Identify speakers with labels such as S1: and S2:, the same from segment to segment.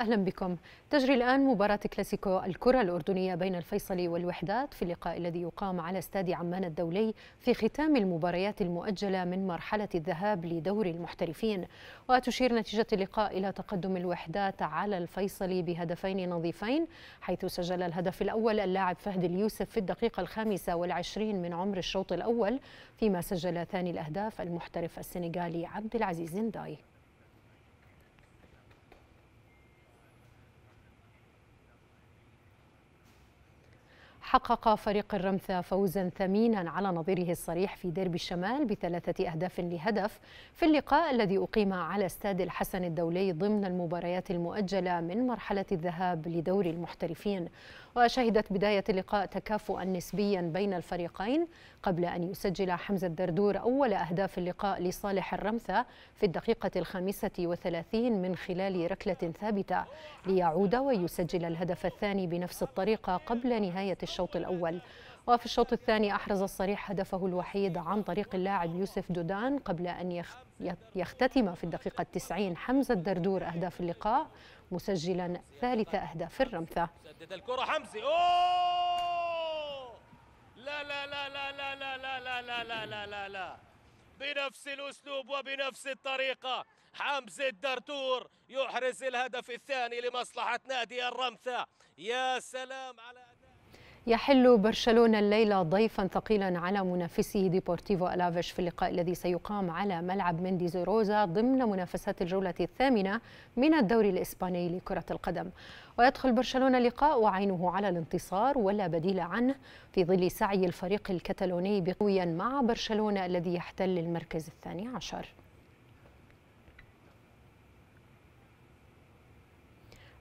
S1: أهلا بكم تجري الآن مباراة كلاسيكو الكرة الأردنية بين الفيصلي والوحدات في اللقاء الذي يقام على استاد عمان الدولي في ختام المباريات المؤجلة من مرحلة الذهاب لدور المحترفين وتشير نتيجة اللقاء إلى تقدم الوحدات على الفيصلي بهدفين نظيفين حيث سجل الهدف الأول اللاعب فهد اليوسف في الدقيقة الخامسة والعشرين من عمر الشوط الأول فيما سجل ثاني الأهداف المحترف السنغالي عبد العزيز زنداي حقق فريق الرمثة فوزا ثمينا على نظيره الصريح في ديربي الشمال بثلاثة أهداف لهدف في اللقاء الذي أقيم على استاد الحسن الدولي ضمن المباريات المؤجلة من مرحلة الذهاب لدوري المحترفين وشهدت بداية اللقاء تكافؤا نسبيا بين الفريقين قبل أن يسجل حمزة الدردور أول أهداف اللقاء لصالح الرمثة في الدقيقة الخامسة وثلاثين من خلال ركلة ثابتة ليعود ويسجل الهدف الثاني بنفس الطريقة قبل نهاية الشوط الشوط الأول وفي الشوط الثاني أحرز الصريح هدفه الوحيد عن طريق اللاعب يوسف دودان قبل أن يختتم في الدقيقة التسعين حمزة الدردور أهداف اللقاء مسجلا ثالث أهداف الرمثة سدد الكرة حمزي أوه لا لا لا لا لا لا لا لا لا لا لا لا بنفس الأسلوب وبنفس الطريقة حمزة الدردور يحرز الهدف الثاني لمصلحة نادي الرمثة يا سلام على يحل برشلونة الليلة ضيفا ثقيلا على منافسه ديبورتيفو ألافيش في اللقاء الذي سيقام على ملعب زيروزا ضمن منافسات الجولة الثامنة من الدوري الإسباني لكرة القدم ويدخل برشلونة لقاء وعينه على الانتصار ولا بديل عنه في ظل سعي الفريق الكتالوني بقويا مع برشلونة الذي يحتل المركز الثاني عشر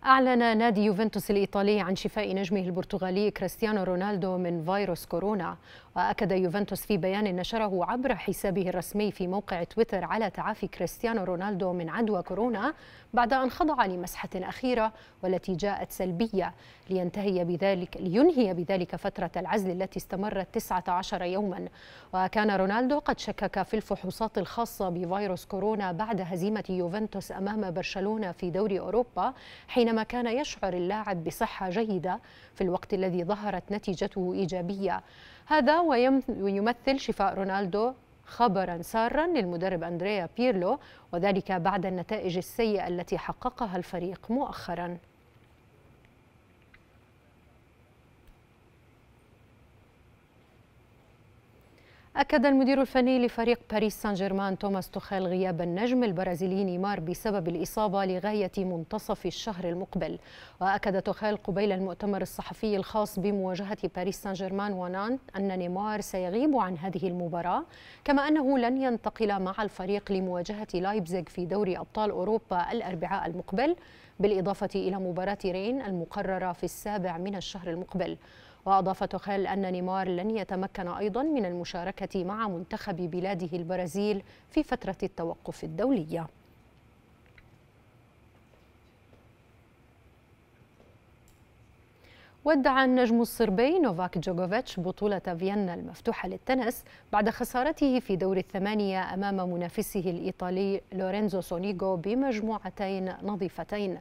S1: أعلن نادي يوفنتوس الإيطالي عن شفاء نجمه البرتغالي كريستيانو رونالدو من فيروس كورونا وأكد يوفنتوس في بيان نشره عبر حسابه الرسمي في موقع تويتر على تعافي كريستيانو رونالدو من عدوى كورونا بعد أن خضع لمسحة أخيرة والتي جاءت سلبية لينتهي بذلك لينهي بذلك فترة العزل التي استمرت 19 يوما وكان رونالدو قد شكك في الفحوصات الخاصة بفيروس كورونا بعد هزيمة يوفنتوس أمام برشلونة في دوري أوروبا حينما بينما كان يشعر اللاعب بصحة جيدة في الوقت الذي ظهرت نتيجته إيجابية هذا ويمثل شفاء رونالدو خبرا سارا للمدرب أندريا بيرلو وذلك بعد النتائج السيئة التي حققها الفريق مؤخرا أكد المدير الفني لفريق باريس سان جيرمان توماس توخيل غياب النجم البرازيلي نيمار بسبب الإصابة لغاية منتصف الشهر المقبل وأكد توخيل قبيل المؤتمر الصحفي الخاص بمواجهة باريس سان جيرمان ونانت أن نيمار سيغيب عن هذه المباراة كما أنه لن ينتقل مع الفريق لمواجهة لايبزيغ في دوري أبطال أوروبا الأربعاء المقبل بالإضافة إلى مباراة رين المقررة في السابع من الشهر المقبل وأضاف توخيل أن نيمار لن يتمكن أيضا من المشاركة مع منتخب بلاده البرازيل في فترة التوقف الدولية ودع النجم الصربي نوفاك جوكوفيتش بطولة فيينا المفتوحة للتنس بعد خسارته في دور الثمانية أمام منافسه الإيطالي لورينزو سونيغو بمجموعتين نظيفتين